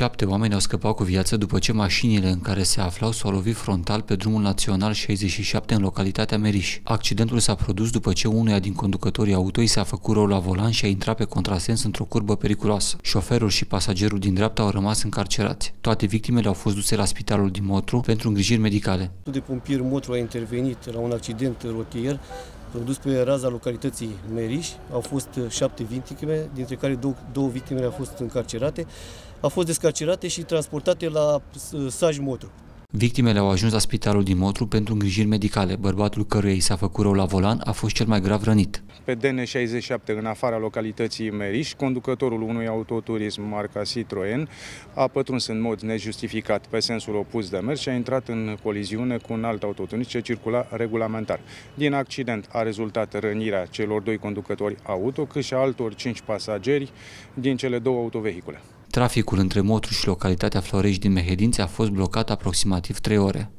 Șapte oameni au scăpat cu viață după ce mașinile în care se aflau s-au lovit frontal pe drumul național 67 în localitatea Meriș. Accidentul s-a produs după ce unuia din conducătorii auto s-a făcut rău la volan și a intrat pe contrasens într-o curbă periculoasă. Șoferul și pasagerul din dreapta au rămas încarcerați. Toate victimele au fost duse la spitalul din Motru pentru îngrijiri medicale. De pompier Motru a intervenit la un accident rotier produs pe raza localității Meriș. Au fost uh, șapte victime, dintre care două, două victime au fost încarcerate. Au fost descarcerate și transportate la uh, Saj Motru. Victimele au ajuns la spitalul din Motru pentru îngrijiri medicale. Bărbatul căruia i s-a făcut rău la volan a fost cel mai grav rănit. Pe DN67, în afara localității Meriș, conducătorul unui autoturism marca Citroen a pătruns în mod nejustificat pe sensul opus de mers și a intrat în coliziune cu un alt autoturism ce circula regulamentar. Din accident a rezultat rănirea celor doi conducători auto, cât și a altor cinci pasageri din cele două autovehicule. Traficul între Motru și localitatea Florești din Mehedinți a fost blocat aproximativ 3 ore.